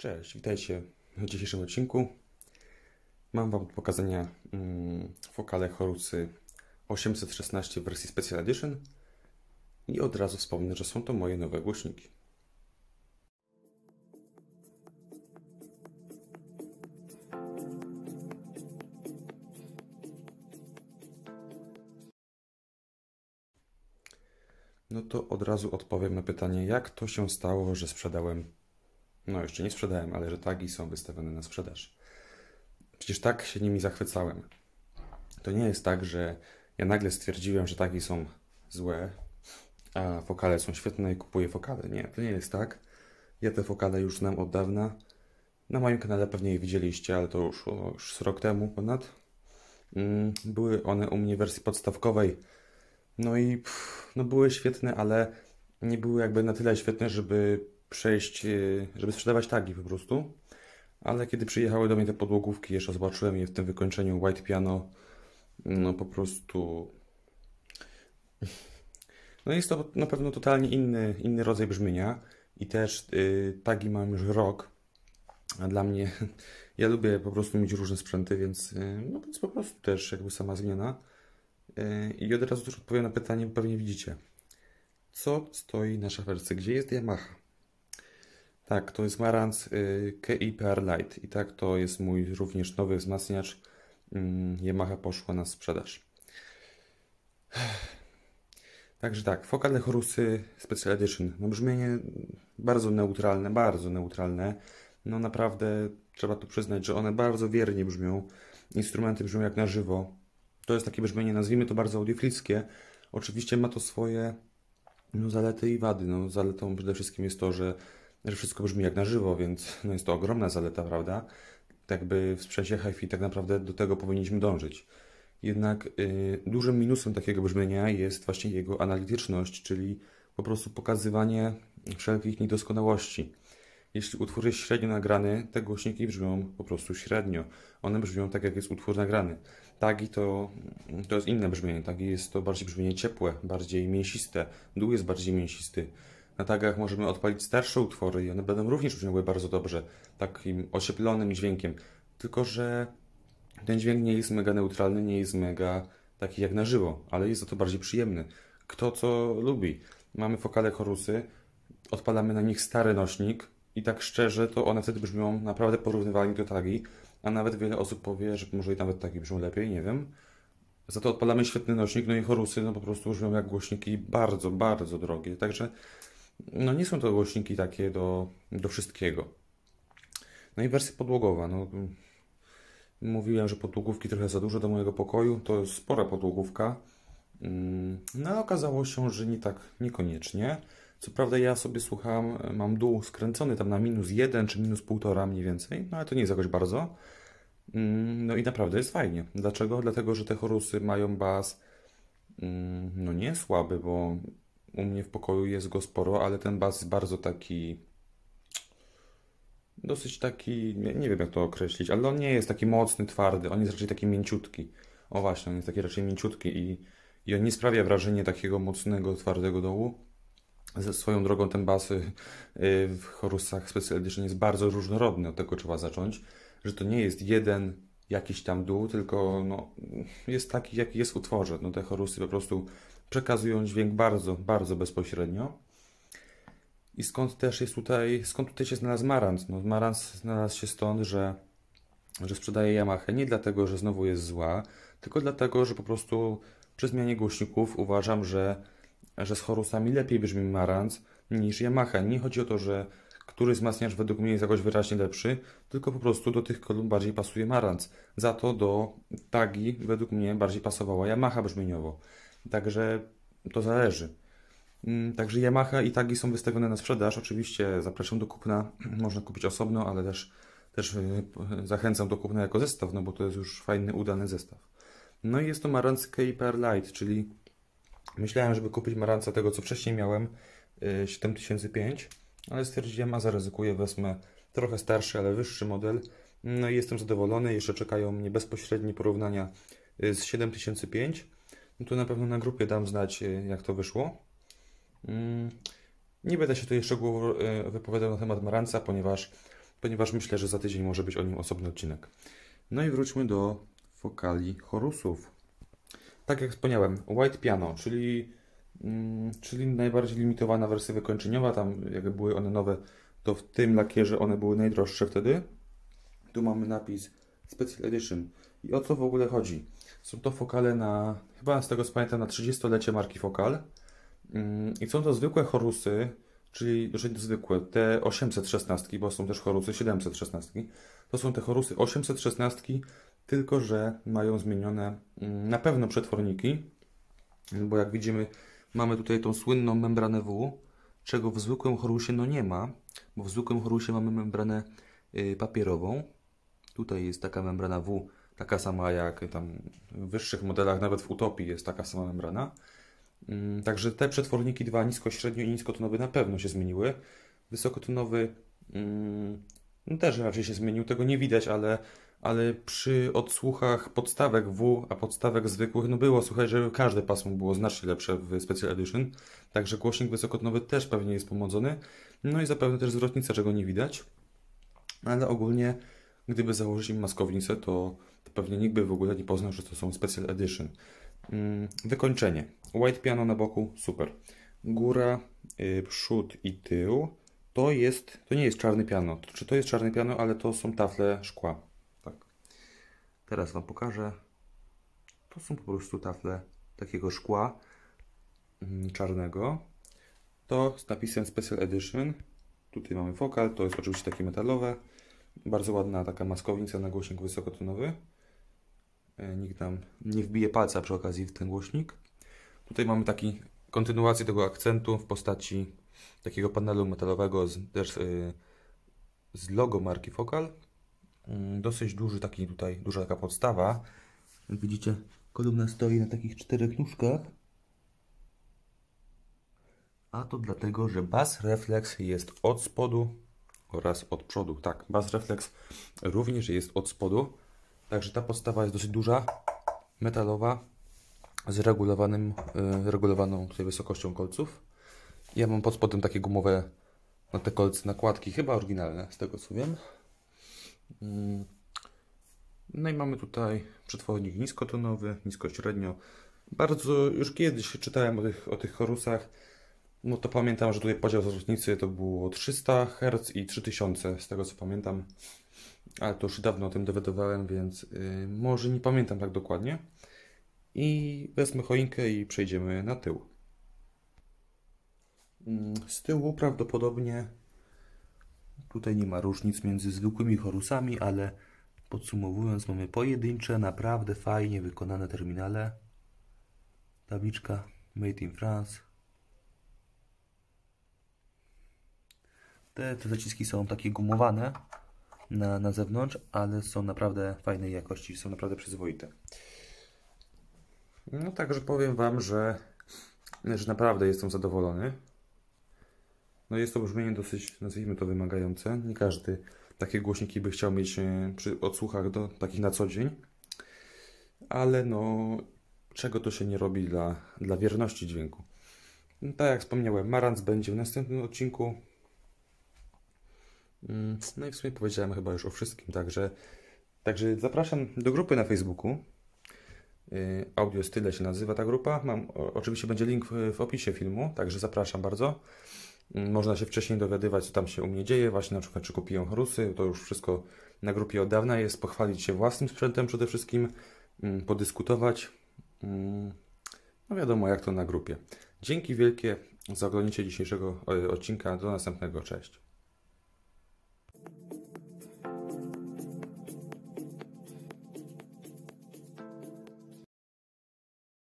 Cześć, witajcie w dzisiejszym odcinku. Mam Wam do pokazania mm, fokale Horusy 816 w wersji Special Edition i od razu wspomnę, że są to moje nowe głośniki. No to od razu odpowiem na pytanie, jak to się stało, że sprzedałem no jeszcze nie sprzedałem, ale że tagi są wystawione na sprzedaż. Przecież tak się nimi zachwycałem. To nie jest tak, że ja nagle stwierdziłem, że tagi są złe, a fokale są świetne i kupuję fokale. Nie, to nie jest tak. Ja te fokale już znam od dawna. Na moim kanale pewnie je widzieliście, ale to już, już rok temu ponad. Mm, były one u mnie w wersji podstawkowej. No i pff, no były świetne, ale nie były jakby na tyle świetne, żeby przejść, e, żeby sprzedawać tagi po prostu. Ale kiedy przyjechały do mnie te podłogówki, jeszcze zobaczyłem je w tym wykończeniu White Piano, no po prostu... No jest to na pewno totalnie inny, inny rodzaj brzmienia i też yy, tagi mam już rok, a dla mnie, ja lubię po prostu mieć różne sprzęty, więc yy, no więc po prostu też jakby sama zmiana. Yy, I od razu też odpowiem na pytanie, bo pewnie widzicie. Co stoi na szaferce? Gdzie jest Yamaha? Tak, to jest Marantz y, KI PR Lite i tak to jest mój również nowy wzmacniacz. Mm, Yamaha poszła na sprzedaż. Także tak, Focal Horusy Special Edition. No brzmienie bardzo neutralne, bardzo neutralne. No naprawdę trzeba tu przyznać, że one bardzo wiernie brzmią. Instrumenty brzmią jak na żywo. To jest takie brzmienie, nazwijmy to bardzo audiofilskie. Oczywiście ma to swoje no, zalety i wady. No, zaletą przede wszystkim jest to, że że wszystko brzmi jak na żywo, więc no jest to ogromna zaleta, prawda? Tak by w sprzęcie hifi fi tak naprawdę do tego powinniśmy dążyć. Jednak y, dużym minusem takiego brzmienia jest właśnie jego analityczność, czyli po prostu pokazywanie wszelkich niedoskonałości. Jeśli utwór jest średnio nagrany, te głośniki brzmią po prostu średnio. One brzmią tak, jak jest utwór nagrany. Tagi to, to jest inne brzmienie. Tagi jest to bardziej brzmienie ciepłe, bardziej mięsiste. Dół jest bardziej mięsisty. Na tagach możemy odpalić starsze utwory i one będą również brzmiały bardzo dobrze, takim osieplonym dźwiękiem. Tylko, że ten dźwięk nie jest mega neutralny, nie jest mega taki jak na żywo, ale jest za to bardziej przyjemny. Kto co lubi. Mamy fokale chorusy, odpalamy na nich stary nośnik i tak szczerze to one wtedy brzmią naprawdę porównywalnie do tagi, a nawet wiele osób powie, że może i nawet tagi brzmią lepiej, nie wiem. Za to odpalamy świetny nośnik, no i chorusy no po prostu brzmią jak głośniki bardzo, bardzo drogie. Także no nie są to głośniki takie do, do wszystkiego. No i wersja podłogowa. No, mówiłem, że podłogówki trochę za dużo do mojego pokoju. To jest spora podłogówka. Mm, no okazało się, że nie tak niekoniecznie. Co prawda ja sobie słucham, mam dół skręcony tam na minus jeden czy minus półtora mniej więcej, no ale to nie jest jakoś bardzo. Mm, no i naprawdę jest fajnie. Dlaczego? Dlatego, że te chorusy mają bas mm, no nie słaby, bo u mnie w pokoju jest go sporo, ale ten bas jest bardzo taki. Dosyć taki, nie wiem jak to określić, ale on nie jest taki mocny, twardy, on jest raczej taki mięciutki. O właśnie, on jest taki raczej mięciutki i, i on nie sprawia wrażenia takiego mocnego, twardego dołu. Ze swoją drogą ten bas y, y, w chorusach Special Edition jest bardzo różnorodny, od tego trzeba zacząć, że to nie jest jeden jakiś tam dół, tylko no, jest taki, jaki jest w utworze. No, te chorusy po prostu przekazują dźwięk bardzo, bardzo bezpośrednio. I skąd też jest tutaj, skąd tutaj się znalazł Marantz? No, Marantz znalazł się stąd, że, że sprzedaje Yamaha nie dlatego, że znowu jest zła, tylko dlatego, że po prostu przy zmianie głośników uważam, że, że z chorusami lepiej brzmi Marantz niż Yamaha. Nie chodzi o to, że który wzmacniacz według mnie jest jakoś wyraźnie lepszy, tylko po prostu do tych kolumn bardziej pasuje Marantz. Za to do tagi według mnie bardziej pasowała Yamaha brzmieniowo. Także to zależy. Mm, także Yamaha i tagi są wystawione na sprzedaż. Oczywiście zapraszam do kupna. Można kupić osobno, ale też, też y, zachęcam do kupna jako zestaw, no bo to jest już fajny, udany zestaw. No i jest to Marantz IPR Lite, czyli myślałem, żeby kupić Maranca tego, co wcześniej miałem, 7005, y, ale stwierdziłem, a zaryzykuję, wezmę trochę starszy, ale wyższy model. No i jestem zadowolony. Jeszcze czekają mnie bezpośrednie porównania y, z 7005 no to na pewno na grupie dam znać, y, jak to wyszło. Mm, nie będę się tutaj szczegółowo e, wypowiadał na temat Maranca, ponieważ, ponieważ myślę, że za tydzień może być o nim osobny odcinek. No i wróćmy do fokali chorusów. Tak jak wspomniałem, White Piano, czyli, mm, czyli najbardziej limitowana wersja wykończeniowa, tam jak były one nowe, to w tym lakierze one były najdroższe wtedy. Tu mamy napis Special Edition. I o co w ogóle chodzi? Są to fokale na, chyba z tego co pamiętam, na 30-lecie marki Fokal. Mm, I są to zwykłe chorusy, czyli dosyć zwykłe, te 816, bo są też chorusy 716. To są te chorusy 816, tylko że mają zmienione mm, na pewno przetworniki, bo jak widzimy, mamy tutaj tą słynną membranę W, czego w zwykłym chorusie no nie ma, bo w zwykłym chorusie mamy membranę y, papierową, Tutaj jest taka membrana W, taka sama jak tam w wyższych modelach, nawet w Utopii jest taka sama membrana. Mm, także te przetworniki dwa nisko, średnio i niskotonowy na pewno się zmieniły. Wysokotonowy mm, no też raczej się zmienił, tego nie widać, ale, ale przy odsłuchach podstawek W, a podstawek zwykłych, no było słychać, że każde pasmo było znacznie lepsze w Special Edition, także głośnik wysokotonowy też pewnie jest pomodzony, no i zapewne też zwrotnica, czego nie widać, ale ogólnie Gdyby założyć im maskownicę, to pewnie nikt by w ogóle nie poznał, że to są special edition. Mm, wykończenie. White piano na boku, super. Góra, y, przód i tył. To jest, to nie jest czarne piano. Czy to jest czarne piano, ale to są tafle szkła. Tak. Teraz Wam pokażę. To są po prostu tafle takiego szkła mm, czarnego. To z napisem Special Edition. Tutaj mamy fokal, to jest oczywiście takie metalowe. Bardzo ładna taka maskownica na głośnik wysokotonowy. E, nikt nam nie wbije palca przy okazji w ten głośnik. Tutaj mamy taki kontynuację tego akcentu w postaci takiego panelu metalowego z, też e, z logo marki Focal. Mm, dosyć duży taki tutaj, duża taka podstawa. Jak widzicie, kolumna stoi na takich czterech nóżkach. A to dlatego, że bas refleks jest od spodu oraz od przodu. Tak, bas refleks również jest od spodu, także ta podstawa jest dosyć duża, metalowa, z regulowanym, yy, regulowaną tutaj wysokością kolców. Ja mam pod spodem takie gumowe na no, te kolce nakładki, chyba oryginalne, z tego co wiem. Mm. No i mamy tutaj przetwornik niskotonowy, niskośrednio. Bardzo już kiedyś czytałem o tych, o tych chorusach. No to pamiętam, że tutaj podział zawrotnicy to było 300 Hz i 3000, z tego co pamiętam. Ale to już dawno o tym dowiadowałem, więc yy, może nie pamiętam tak dokładnie. I wezmę choinkę i przejdziemy na tył. Mm, z tyłu prawdopodobnie tutaj nie ma różnic między zwykłymi chorusami, ale podsumowując mamy pojedyncze, naprawdę fajnie wykonane terminale. Tabliczka Made in France. Te, te zaciski są takie gumowane na, na zewnątrz, ale są naprawdę fajnej jakości, są naprawdę przyzwoite. No także powiem Wam, że, że naprawdę jestem zadowolony. No jest to brzmienie dosyć, nazwijmy to, wymagające. Nie każdy takie głośniki by chciał mieć e, przy odsłuchach do takich na co dzień. Ale no, czego to się nie robi dla, dla wierności dźwięku. No, tak jak wspomniałem, Marantz będzie w następnym odcinku. Mm, no i w sumie powiedziałem chyba już o wszystkim, także, także zapraszam do grupy na Facebooku. Y, Audio Style się nazywa ta grupa. Mam, oczywiście będzie link w, opisie filmu, także zapraszam bardzo. Mm, można się wcześniej dowiadywać, co tam się u mnie dzieje, właśnie na przykład czy kupiłem chorusy, to już wszystko na grupie od dawna jest, pochwalić się własnym sprzętem przede wszystkim, mm, podyskutować. No wiadomo, jak to na grupie. Dzięki wielkie za oglądanie dzisiejszego e, odcinka. Do następnego. Cześć.